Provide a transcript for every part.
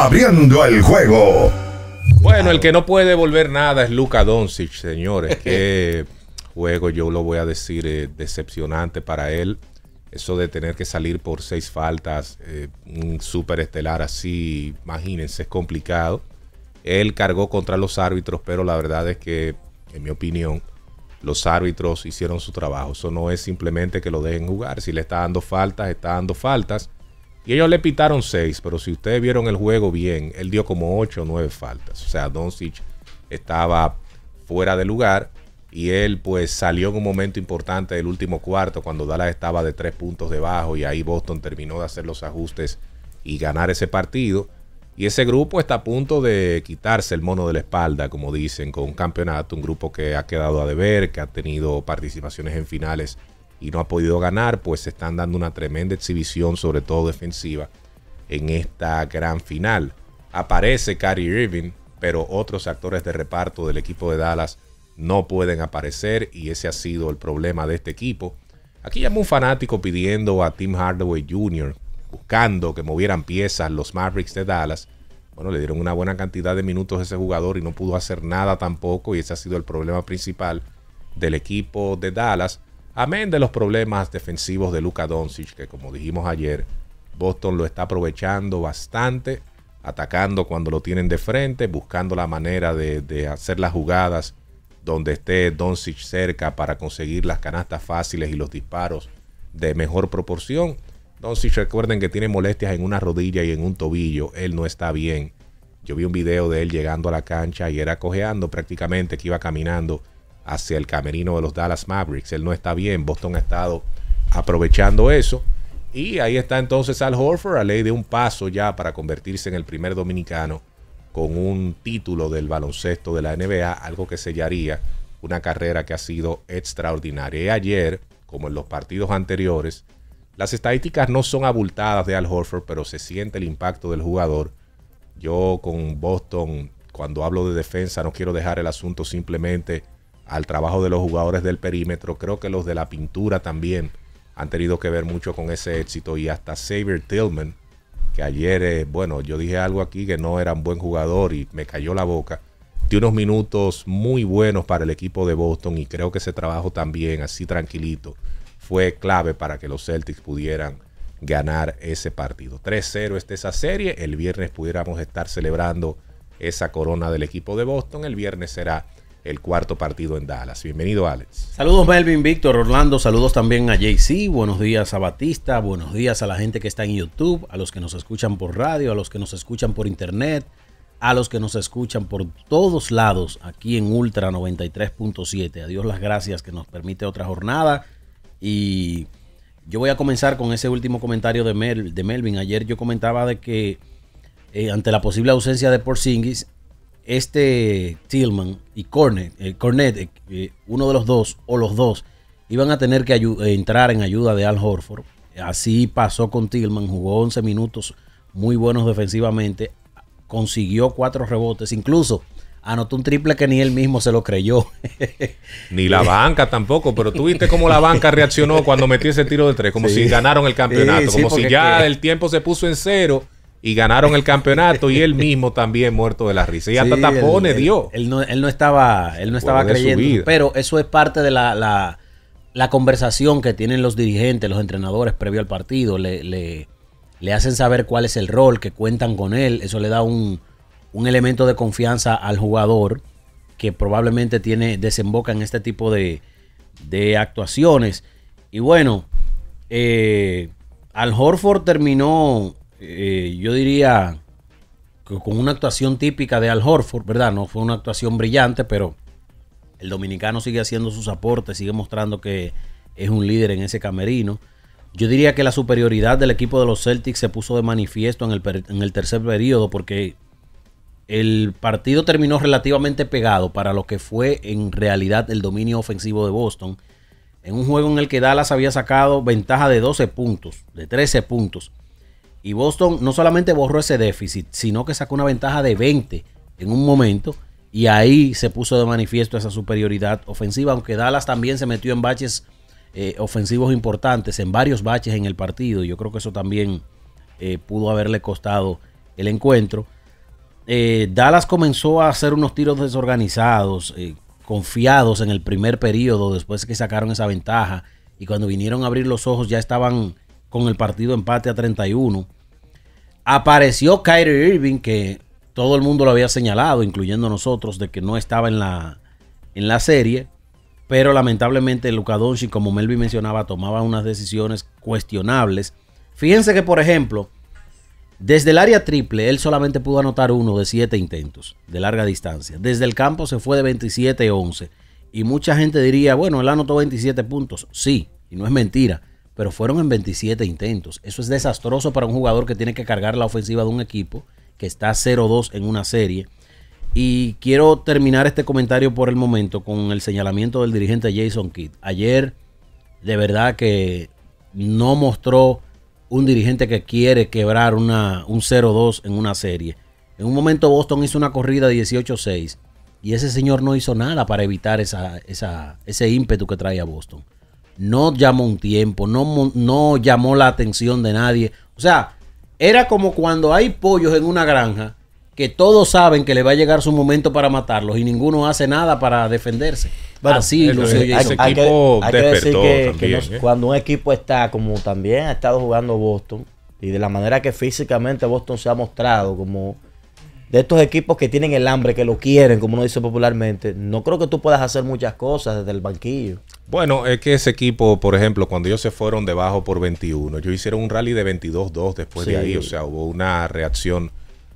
Abriendo el juego. Bueno, el que no puede volver nada es Luka Doncic, señores. Qué juego, yo lo voy a decir, eh, decepcionante para él. Eso de tener que salir por seis faltas, eh, un superestelar así, imagínense, es complicado. Él cargó contra los árbitros, pero la verdad es que, en mi opinión, los árbitros hicieron su trabajo. Eso no es simplemente que lo dejen jugar. Si le está dando faltas, está dando faltas. Y ellos le pitaron seis, pero si ustedes vieron el juego bien, él dio como ocho, o 9 faltas. O sea, Doncic estaba fuera de lugar y él pues salió en un momento importante del último cuarto cuando Dallas estaba de tres puntos debajo y ahí Boston terminó de hacer los ajustes y ganar ese partido. Y ese grupo está a punto de quitarse el mono de la espalda, como dicen, con un campeonato, un grupo que ha quedado a deber, que ha tenido participaciones en finales y no ha podido ganar, pues se están dando una tremenda exhibición, sobre todo defensiva, en esta gran final. Aparece Cary Irving, pero otros actores de reparto del equipo de Dallas no pueden aparecer y ese ha sido el problema de este equipo. Aquí llamó un fanático pidiendo a Tim Hardaway Jr., buscando que movieran piezas los Mavericks de Dallas. Bueno, le dieron una buena cantidad de minutos a ese jugador y no pudo hacer nada tampoco y ese ha sido el problema principal del equipo de Dallas Amén de los problemas defensivos de Luka Doncic, que como dijimos ayer, Boston lo está aprovechando bastante, atacando cuando lo tienen de frente, buscando la manera de, hacer las jugadas donde esté Doncic cerca para conseguir las canastas fáciles y los disparos de mejor proporción. Doncic, recuerden que tiene molestias en una rodilla y en un tobillo, él no está bien. Yo vi un video de él llegando a la cancha y era cojeando prácticamente, que iba caminando hacia el camerino de los Dallas Mavericks. Él no está bien, Boston ha estado aprovechando eso. Y ahí está entonces Al Horford a ley de un paso ya para convertirse en el primer dominicano con un título del baloncesto de la NBA, algo que sellaría una carrera que ha sido extraordinaria. Y ayer, como en los partidos anteriores, las estadísticas no son abultadas de Al Horford, pero se siente el impacto del jugador. Yo con Boston, cuando hablo de defensa, no quiero dejar el asunto simplemente al trabajo de los jugadores del perímetro. Creo que los de la pintura también han tenido que ver mucho con ese éxito. Y hasta Xavier Tillman, que ayer, eh, bueno, yo dije algo aquí que no era un buen jugador y me cayó la boca. Dio unos minutos muy buenos para el equipo de Boston y creo que ese trabajo también, así tranquilito, fue clave para que los Celtics pudieran ganar ese partido. 3-0 esta esa serie. El viernes pudiéramos estar celebrando esa corona del equipo de Boston. El viernes será el cuarto partido en Dallas. Bienvenido, Alex. Saludos, Melvin, Víctor, Orlando. Saludos también a JC. Buenos días a Batista. Buenos días a la gente que está en YouTube, a los que nos escuchan por radio, a los que nos escuchan por internet, a los que nos escuchan por todos lados aquí en Ultra 93.7. A Dios las gracias que nos permite otra jornada. Y yo voy a comenzar con ese último comentario de, de Melvin. Ayer yo comentaba de que eh, ante la posible ausencia de Porzingis, este Tillman y Cornet, eh, Cornet eh, eh, uno de los dos o los dos, iban a tener que entrar en ayuda de Al Horford. Así pasó con Tillman, jugó 11 minutos muy buenos defensivamente, consiguió cuatro rebotes, incluso anotó un triple que ni él mismo se lo creyó. ni la banca tampoco, pero tú viste cómo la banca reaccionó cuando metió ese tiro de tres, como si ganaron el campeonato, como si ya el tiempo se puso en cero y ganaron el campeonato y él mismo también muerto de la risa. Y hasta tapone dio. Él, no, estaba, él no estaba creyendo. Pero eso es parte de la, la, conversación que tienen los dirigentes, los entrenadores previo al partido. Le, hacen saber cuál es el rol, que cuentan con él. Eso le da un, elemento de confianza al jugador que probablemente tiene, desemboca en este tipo de, actuaciones. Y bueno, eh, Al Horford terminó eh, yo diría, que con una actuación típica de Al Horford, ¿verdad? No fue una actuación brillante, pero el dominicano sigue haciendo sus aportes, sigue mostrando que es un líder en ese camerino. Yo diría que la superioridad del equipo de los Celtics se puso de manifiesto en el, en el tercer periodo porque el partido terminó relativamente pegado para lo que fue en realidad el dominio ofensivo de Boston. En un juego en el que Dallas había sacado ventaja de 12 puntos, de 13 puntos. Y Boston no solamente borró ese déficit, sino que sacó una ventaja de 20 en un momento. Y ahí se puso de manifiesto esa superioridad ofensiva, aunque Dallas también se metió en baches eh, ofensivos importantes, en varios baches en el partido. Yo creo que eso también eh, pudo haberle costado el encuentro. Eh, Dallas comenzó a hacer unos tiros desorganizados, confiados en el primer periodo, después que sacaron esa ventaja. Y cuando vinieron a abrir los ojos ya estaban con el partido empate a 31. Apareció Kyrie Irving, que todo el mundo lo había señalado, incluyendo nosotros, de que no estaba en la, en la serie. Pero lamentablemente Luka Doncic, como Melvin mencionaba, tomaba unas decisiones cuestionables. Fíjense que, por ejemplo, desde el área triple, él solamente pudo anotar uno de siete intentos de larga distancia. Desde el campo se fue de 27-11. Y mucha gente diría, bueno, él anotó 27 puntos. Sí, y no es mentira pero fueron en 27 intentos. Eso es desastroso para un jugador que tiene que cargar la ofensiva de un equipo que está 0-2 en una serie. Y quiero terminar este comentario por el momento con el señalamiento del dirigente Jason Kidd. Ayer, de verdad que no mostró un dirigente que quiere quebrar una, un 0-2 en una serie. En un momento Boston hizo una corrida 18-6 y ese señor no hizo nada para evitar esa, ese ímpetu que traía Boston no llamó un tiempo, no, no llamó la atención de nadie. O sea, era como cuando hay pollos en una granja que todos saben que le va a llegar su momento para matarlos y ninguno hace nada para defenderse. Así eh, Lucio eh, hay, que, decir que, ¿eh? cuando un equipo está como también ha estado jugando Boston y de la manera que físicamente Boston se ha mostrado como de estos equipos que tienen el hambre, que lo quieren, como uno dice popularmente, no creo que tú puedas hacer muchas cosas desde el banquillo. Bueno, es que ese equipo, por ejemplo, cuando ellos se fueron debajo por 21, ellos hicieron un rally de 22-2 después de ahí, o sea, hubo una reacción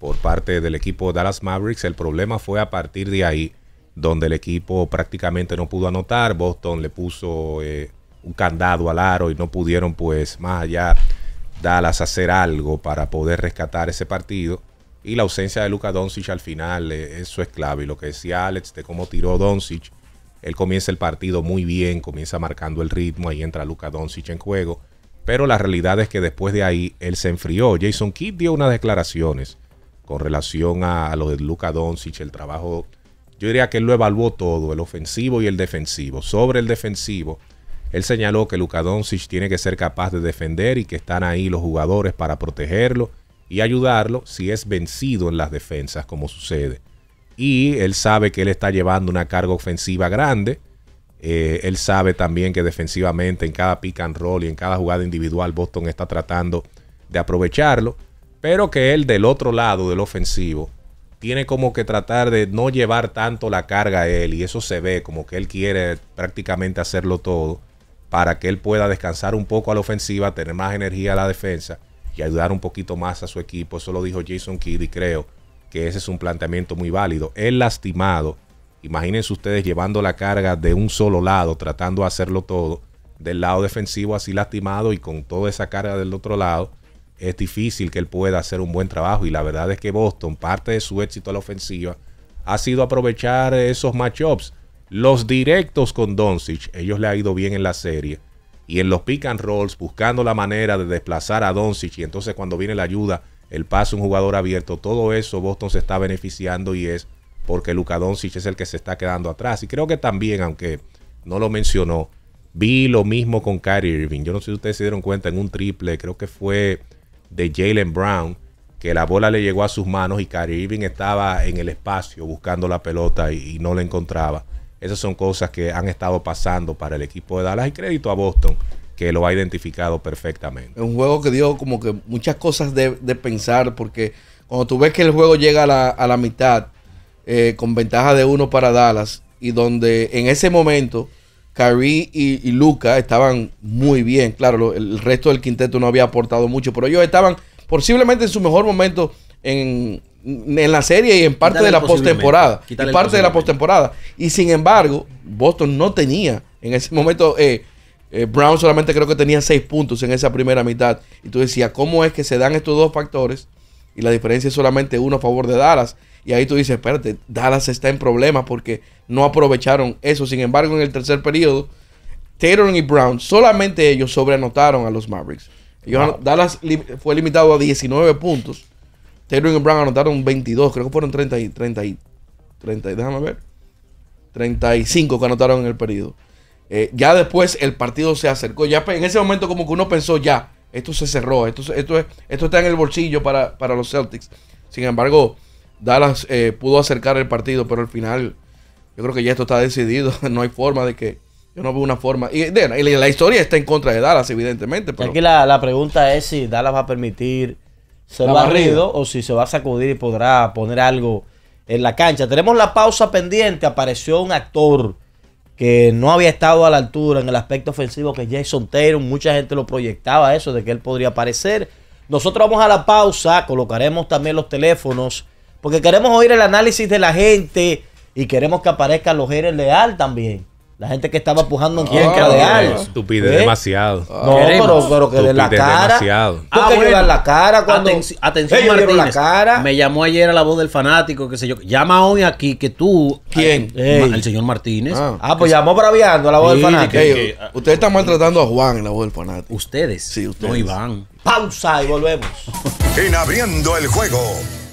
por parte del equipo Dallas Mavericks. El problema fue a partir de ahí, donde el equipo prácticamente no pudo anotar. Boston le puso eh, un candado al aro y no pudieron, pues, más allá Dallas hacer algo para poder rescatar ese partido. Y la ausencia de Luka Doncic al final, eh, eso es clave. Y lo que decía Alex de cómo tiró Doncic él comienza el partido muy bien, comienza marcando el ritmo, ahí entra Luka Doncic en juego, pero la realidad es que después de ahí él se enfrió. Jason Kidd dio unas declaraciones con relación a, lo de Luka Doncic, el trabajo. Yo diría que él lo evaluó todo, el ofensivo y el defensivo. Sobre el defensivo, él señaló que Luka Doncic tiene que ser capaz de defender y que están ahí los jugadores para protegerlo y ayudarlo si es vencido en las defensas, como sucede. Y él sabe que él está llevando una carga ofensiva grande. Eh, él sabe también que defensivamente en cada pick and roll y en cada jugada individual Boston está tratando de aprovecharlo. Pero que él del otro lado del ofensivo tiene como que tratar de no llevar tanto la carga a él. Y eso se ve como que él quiere prácticamente hacerlo todo para que él pueda descansar un poco a la ofensiva, tener más energía a la defensa y ayudar un poquito más a su equipo. Eso lo dijo Jason Kidd y creo que ese es un planteamiento muy válido. El lastimado, imagínense ustedes llevando la carga de un solo lado, tratando de hacerlo todo, del lado defensivo así lastimado y con toda esa carga del otro lado, es difícil que él pueda hacer un buen trabajo y la verdad es que Boston, parte de su éxito a la ofensiva, ha sido aprovechar esos matchups. Los directos con Doncic, ellos le ha ido bien en la serie. Y en los pick and rolls, buscando la manera de desplazar a Doncic. Y entonces cuando viene la ayuda, el paso un jugador abierto, todo eso Boston se está beneficiando y es porque Luka Doncic es el que se está quedando atrás. Y creo que también, aunque no lo mencionó, vi lo mismo con Kyrie Irving. Yo no sé si ustedes se dieron cuenta en un triple, creo que fue de Jalen Brown, que la bola le llegó a sus manos y Kyrie Irving estaba en el espacio buscando la pelota y, y no la encontraba. Esas son cosas que han estado pasando para el equipo de Dallas y crédito a Boston que lo ha identificado perfectamente. Es un juego que dio como que muchas cosas de, pensar, porque cuando tú ves que el juego llega a la, mitad, eh, con ventaja de uno para Dallas, y donde en ese momento Kyrie y, Luca estaban muy bien, claro, el resto del quinteto no había aportado mucho, pero ellos estaban posiblemente en su mejor momento en, la serie y en parte de la postemporada. Y parte de la postemporada. Y sin embargo, Boston no tenía en ese momento... Eh, eh, Brown solamente creo que tenía seis puntos en esa primera mitad. Y tú decías, ¿cómo es que se dan estos dos factores? Y la diferencia es solamente uno a favor de Dallas. Y ahí tú dices, espérate, Dallas está en problemas porque no aprovecharon eso. Sin embargo, en el tercer periodo, Taylor y Brown, solamente ellos sobreanotaron a los Mavericks. Dallas fue limitado a 19 puntos. Taylor y Brown anotaron 22, creo que fueron 30 y 30 y 30, déjame ver. 35 que anotaron en el periodo. Eh, ya después el partido se acercó. Ya en ese momento como que uno pensó, ya, esto se cerró, esto, esto, esto está en el bolsillo para, para los Celtics. Sin embargo, Dallas eh, pudo acercar el partido, pero al final yo creo que ya esto está decidido. No hay forma de que... Yo no veo una forma. Y la historia está en contra de Dallas, evidentemente. Aquí la, la pregunta es si Dallas va a permitir ser barrido o si se va a sacudir y podrá poner algo en la cancha. Tenemos la pausa pendiente. Apareció un actor que no había estado a la altura en el aspecto ofensivo que Jason Taylor, mucha gente lo proyectaba eso, de que él podría aparecer. Nosotros vamos a la pausa, colocaremos también los teléfonos, porque queremos oír el análisis de la gente y queremos que aparezcan los Leal también. La gente que estaba pujando en contra oh, de algo. Estupidez, ¿Eh? demasiado. No, pero, pero que de la cara. Demasiado. Ah, bueno. la cara cuando. atención, Martínez. Me llamó ayer a la voz del fanático, qué sé yo. Llama hoy aquí que tú. ¿Quién? el señor Martínez. Ah, ah pues llamó braviando a la voz del fanático. Ah. ustedes están maltratando a Juan en la voz del fanático. Ustedes. Sí, ustedes. No, Iván. Pausa y volvemos. en abriendo el juego.